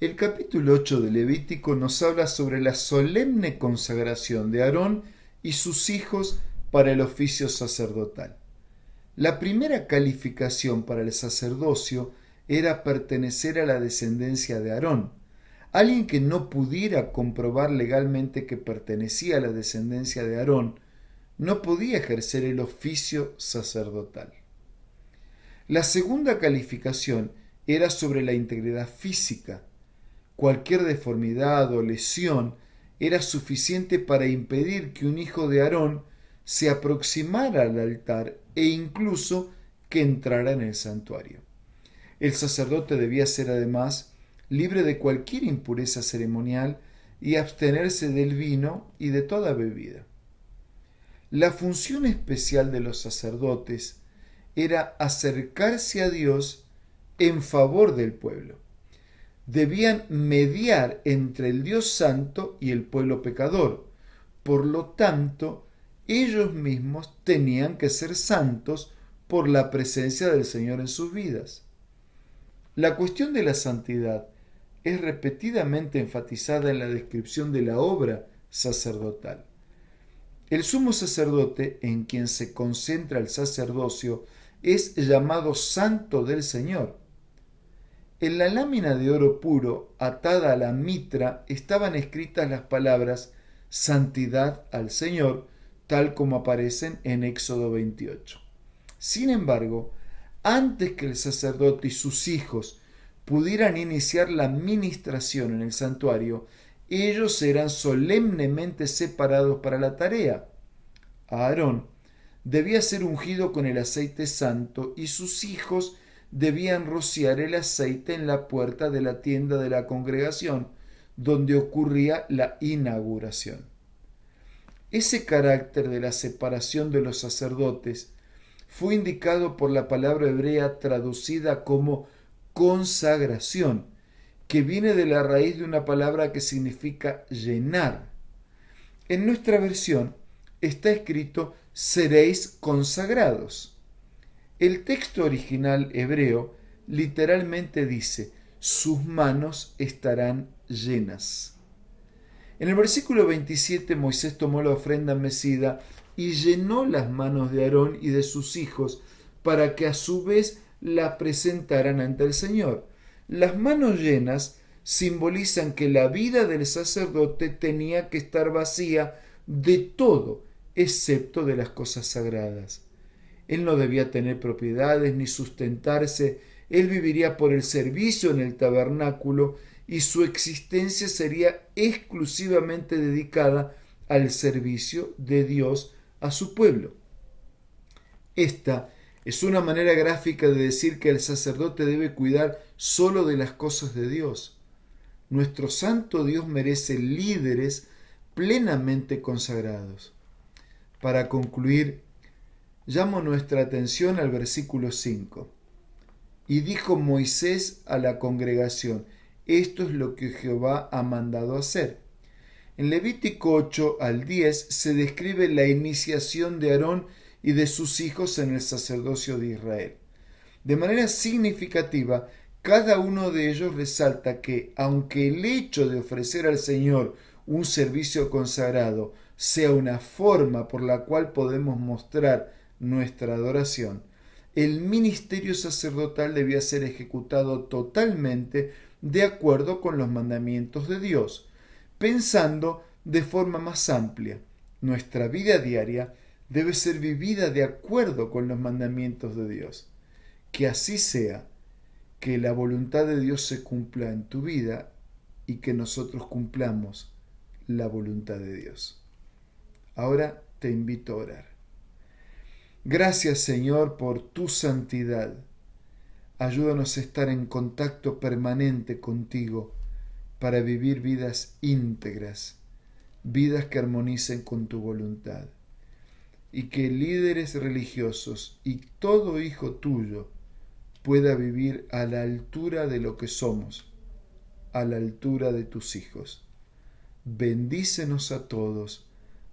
El capítulo 8 de Levítico nos habla sobre la solemne consagración de Aarón y sus hijos para el oficio sacerdotal. La primera calificación para el sacerdocio era pertenecer a la descendencia de Aarón. Alguien que no pudiera comprobar legalmente que pertenecía a la descendencia de Aarón no podía ejercer el oficio sacerdotal. La segunda calificación era sobre la integridad física cualquier deformidad o lesión era suficiente para impedir que un hijo de Aarón se aproximara al altar e incluso que entrara en el santuario. El sacerdote debía ser además libre de cualquier impureza ceremonial y abstenerse del vino y de toda bebida. La función especial de los sacerdotes era acercarse a Dios en favor del pueblo debían mediar entre el Dios santo y el pueblo pecador. Por lo tanto, ellos mismos tenían que ser santos por la presencia del Señor en sus vidas. La cuestión de la santidad es repetidamente enfatizada en la descripción de la obra sacerdotal. El sumo sacerdote, en quien se concentra el sacerdocio, es llamado santo del Señor. En la lámina de oro puro, atada a la mitra, estaban escritas las palabras Santidad al Señor, tal como aparecen en Éxodo 28. Sin embargo, antes que el sacerdote y sus hijos pudieran iniciar la ministración en el santuario, ellos eran solemnemente separados para la tarea. Aarón debía ser ungido con el aceite santo y sus hijos debían rociar el aceite en la puerta de la tienda de la congregación, donde ocurría la inauguración. Ese carácter de la separación de los sacerdotes fue indicado por la palabra hebrea traducida como consagración, que viene de la raíz de una palabra que significa llenar. En nuestra versión está escrito seréis consagrados. El texto original hebreo literalmente dice, sus manos estarán llenas. En el versículo 27 Moisés tomó la ofrenda mecida y llenó las manos de Aarón y de sus hijos para que a su vez la presentaran ante el Señor. Las manos llenas simbolizan que la vida del sacerdote tenía que estar vacía de todo, excepto de las cosas sagradas. Él no debía tener propiedades ni sustentarse, él viviría por el servicio en el tabernáculo y su existencia sería exclusivamente dedicada al servicio de Dios a su pueblo. Esta es una manera gráfica de decir que el sacerdote debe cuidar solo de las cosas de Dios. Nuestro santo Dios merece líderes plenamente consagrados. Para concluir, Llamo nuestra atención al versículo 5. Y dijo Moisés a la congregación, esto es lo que Jehová ha mandado hacer. En Levítico 8 al 10 se describe la iniciación de Aarón y de sus hijos en el sacerdocio de Israel. De manera significativa, cada uno de ellos resalta que, aunque el hecho de ofrecer al Señor un servicio consagrado sea una forma por la cual podemos mostrar nuestra adoración. El ministerio sacerdotal debía ser ejecutado totalmente de acuerdo con los mandamientos de Dios, pensando de forma más amplia. Nuestra vida diaria debe ser vivida de acuerdo con los mandamientos de Dios. Que así sea, que la voluntad de Dios se cumpla en tu vida y que nosotros cumplamos la voluntad de Dios. Ahora te invito a orar. Gracias Señor por tu santidad. Ayúdanos a estar en contacto permanente contigo para vivir vidas íntegras, vidas que armonicen con tu voluntad. Y que líderes religiosos y todo hijo tuyo pueda vivir a la altura de lo que somos, a la altura de tus hijos. Bendícenos a todos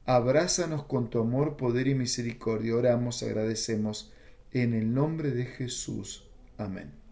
Abrázanos con tu amor, poder y misericordia. Oramos, agradecemos. En el nombre de Jesús. Amén.